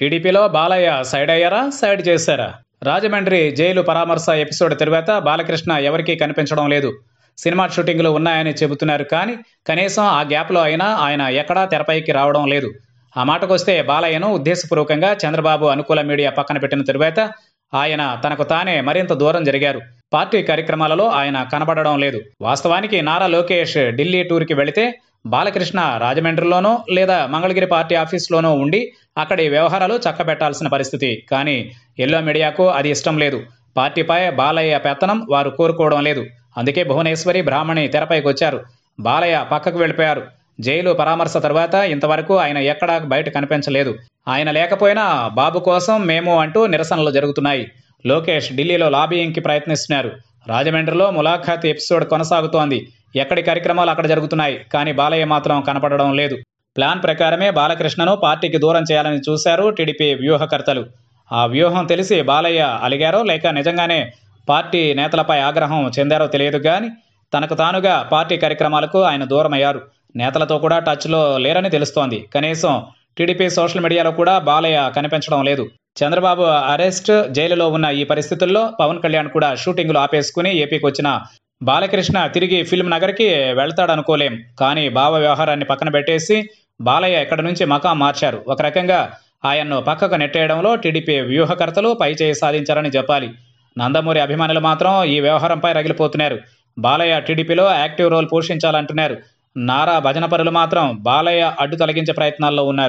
టీడీపీలో బాలయ్య సైడ్ అయ్యారా సైడ్ చేశారా రాజమండ్రి జైలు పరామర్శ ఎపిసోడ్ తరువాత బాలకృష్ణ ఎవరికీ కనిపించడం లేదు సినిమా షూటింగ్లు ఉన్నాయని చెబుతున్నారు కానీ కనీసం ఆ గ్యాప్లో అయినా ఆయన ఎక్కడా తెరపైకి రావడం లేదు ఆ మాటకొస్తే బాలయ్యను ఉద్దేశపూర్వకంగా చంద్రబాబు అనుకూల మీడియా పక్కన పెట్టిన తరువాత ఆయన తనకు తానే మరింత దూరం జరిగారు పార్టీ కార్యక్రమాలలో ఆయన కనబడడం లేదు వాస్తవానికి నారా లోకేష్ ఢిల్లీ టూర్కి వెళితే బాలకృష్ణ రాజమండ్రిలోనో లేదా మంగళగిరి పార్టీ ఆఫీసులోనో ఉండి అక్కడి వ్యవహారాలు చక్కబెట్టాల్సిన పరిస్థితి కానీ ఎల్లో మీడియాకు అది ఇష్టం లేదు పార్టీపై బాలయ్య పెత్తనం వారు కోరుకోవడం లేదు అందుకే భువనేశ్వరి బ్రాహ్మణి తెరపైకి వచ్చారు బాలయ్య పక్కకు వెళ్ళిపోయారు జైలు పరామర్శ తర్వాత ఇంతవరకు ఆయన ఎక్కడా బయట కనిపించలేదు ఆయన లేకపోయినా బాబు కోసం మేము అంటూ నిరసనలు జరుగుతున్నాయి లోకేష్ ఢిల్లీలో లాబీయింగ్కి ప్రయత్నిస్తున్నారు రాజమండ్రిలో ములాఖాత్ ఎపిసోడ్ కొనసాగుతోంది ఎక్కడి కార్యక్రమాలు అక్కడ జరుగుతున్నాయి కానీ బాలయ్య మాత్రం కనపడడం లేదు ప్లాన్ ప్రకారమే బాలకృష్ణను పార్టీకి దూరం చేయాలని చూశారు టీడీపీ వ్యూహకర్తలు ఆ వ్యూహం తెలిసి బాలయ్య అలిగారో లేక నిజంగానే పార్టీ నేతలపై ఆగ్రహం చెందారో తెలియదు కానీ తనకు తానుగా పార్టీ కార్యక్రమాలకు ఆయన దూరమయ్యారు నేతలతో కూడా టచ్లో లేరని తెలుస్తోంది కనీసం టీడీపీ సోషల్ మీడియాలో కూడా బాలయ్య కనిపించడం లేదు చంద్రబాబు అరెస్ట్ జైలులో ఉన్న ఈ పరిస్థితుల్లో పవన్ కళ్యాణ్ కూడా షూటింగ్లు ఆపేసుకుని ఏపీకి వచ్చిన బాలకృష్ణ తిరిగి ఫిల్మ్ నగర్కి వెళ్తాడనుకోలేం కానీ భావ వ్యవహారాన్ని పక్కన పెట్టేసి బాలయ్య ఇక్కడ నుంచి మకాం మార్చారు ఒక రకంగా ఆయన్ను పక్కకు నెట్టేయడంలో టీడీపీ వ్యూహకర్తలు పైచేయి సాధించారని చెప్పాలి నందమూరి అభిమానులు మాత్రం ఈ వ్యవహారంపై రగిలిపోతున్నారు బాలయ్య టీడీపీలో యాక్టివ్ రోల్ పోషించాలంటున్నారు నారా భజన పరులు మాత్రం బాలయ్య అడ్డు తొలగించే ప్రయత్నాల్లో ఉన్నారు